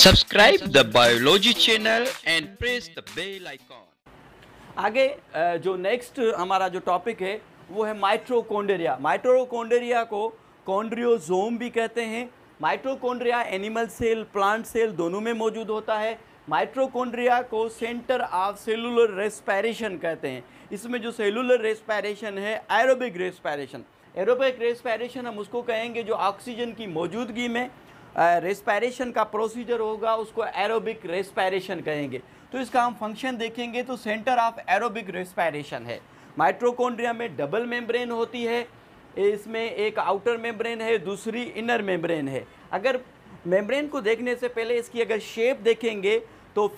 subscribe the biology channel and press the bell icon आगे जो next हमारा जो टॉपिक है वो है माइट्रोकोंडेरिया माइट्रोकोंडेरिया को कोंड्रियोजोम भी कहते हैं mitochondria animal cell plant cell दोनों में मौजूद होता है माइट्रोकोंड्रिया को सेंटर ऑफ सेलुलर रेस्पायरेशन कहते हैं इसमें जो सेलुलर रेस्पायरेशन है एरोबिक रेस्पायरेशन एरोबिक रेस्पायरेशन हम उसको कहेंगे जो ऑक्सीजन की मौजूदगी में रेस्पायरेशन का प्रोसीजर होगा उसको एरोबिक रेस्पायरेशन कहेंगे तो इसका हम फंक्शन देखेंगे तो सेंटर ऑफ एरोबिक रेस्पायरेशन है माइट्रोकोन्ड्रिया में डबल मेम्ब्रेन होती है इसमें एक आउटर मेम्ब्रेन है दूसरी इनर मेम्ब्रेन है अगर मेम्ब्रेन को देखने से पहले इसकी अगर शेप देखेंगे तो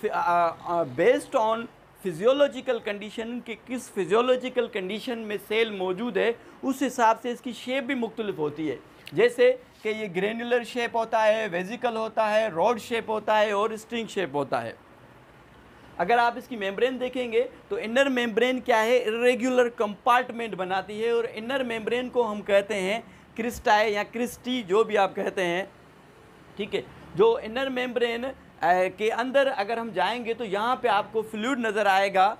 बेस्ड ऑन फिजियोलॉजिकल कंडीशन के किस फिजियोलॉजिकल कंडीशन में सेल मौजूद है उस हिसाब से इसकी शेप भी मुख्तलिफ होती है जैसे कि ये ग्रेनुलर शेप होता है वेजिकल होता है रॉड शेप होता है और स्ट्रिंग शेप होता है अगर आप इसकी मेम्ब्रेन देखेंगे तो इनर मेम्ब्रेन क्या है इरेगुलर कंपार्टमेंट बनाती है और इनर मेम्ब्रेन को हम कहते हैं क्रिस्टाई या क्रिस्टी जो भी आप कहते हैं ठीक है जो इनर मेम्ब्रेन के अंदर अगर हम जाएंगे तो यहाँ पे आपको फ्लूड नज़र आएगा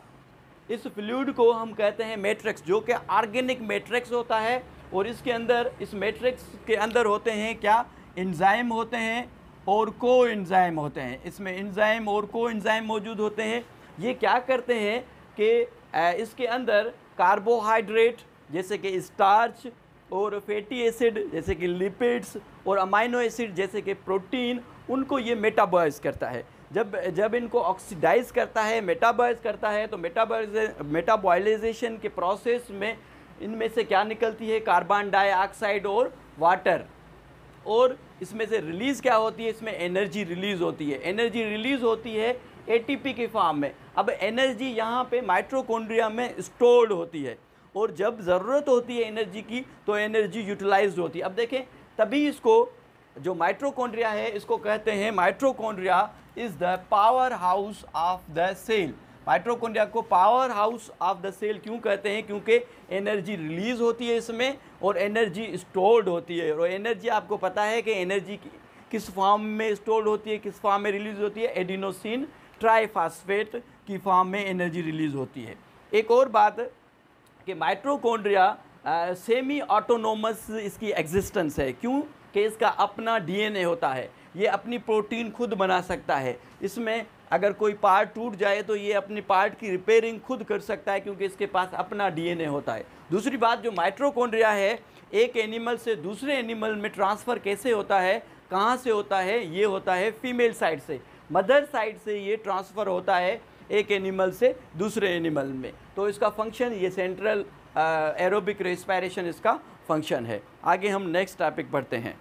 इस फ्लूड को हम कहते हैं मेट्रिक्स जो कि आर्गेनिक मेट्रिक्स होता है और इसके अंदर इस मैट्रिक्स के अंदर होते हैं क्या इंजाइम होते हैं और को इंजाइम होते हैं इसमें इंजाइम और को इंजाइम मौजूद होते हैं ये क्या करते हैं कि इसके अंदर कार्बोहाइड्रेट जैसे कि स्टार्च और फैटी एसिड जैसे कि लिपिड्स और अमाइनो एसिड जैसे कि प्रोटीन उनको ये मेटाबॉइज करता है जब जब इनको ऑक्सीडाइज करता है मेटाबॉइज करता है तो मेटाबॉइज मेटाबॉयलाइजेशन के प्रोसेस में इनमें से क्या निकलती है कार्बन डाइऑक्साइड और वाटर और इसमें से रिलीज़ क्या होती है इसमें एनर्जी रिलीज़ होती है एनर्जी रिलीज़ होती है एटीपी के फॉर्म में अब एनर्जी यहाँ पे माइट्रोकोन्ड्रिया में स्टोर्ड होती है और जब ज़रूरत होती है एनर्जी की तो एनर्जी यूटिलाइज होती है अब देखें तभी इसको जो माइट्रोकोन्ड्रिया है इसको कहते हैं mitochondria is the powerhouse of the cell mitochondria को powerhouse of the cell क्यों कहते हैं क्योंकि एनर्जी रिलीज होती है इसमें और एनर्जी स्टोर्ड होती है और एनर्जी आपको पता है कि एनर्जी किस फॉर्म में स्टोर्ड होती है किस फॉर्म में रिलीज होती है एडिनोसिन ट्राईफास्फेट की फॉर्म में एनर्जी रिलीज होती है एक और बात कि माइट्रोकोन्ड्रिया सेमी ऑटोनोमस इसकी एग्जिस्टेंस है क्यों कि इसका अपना डीएनए होता है ये अपनी प्रोटीन खुद बना सकता है इसमें अगर कोई पार्ट टूट जाए तो ये अपने पार्ट की रिपेयरिंग खुद कर सकता है क्योंकि इसके पास अपना डीएनए होता है दूसरी बात जो माइट्रोकोन्ड्रिया है एक एनिमल से दूसरे एनिमल में ट्रांसफ़र कैसे होता है कहाँ से होता है ये होता है फीमेल साइड से मदर साइड से ये ट्रांसफ़र होता है एक एनिमल से दूसरे एनिमल में तो इसका फंक्शन ये सेंट्रल एरोबिक रेस्पायरेशन इसका फंक्शन है आगे हम नेक्स्ट टॉपिक पढ़ते हैं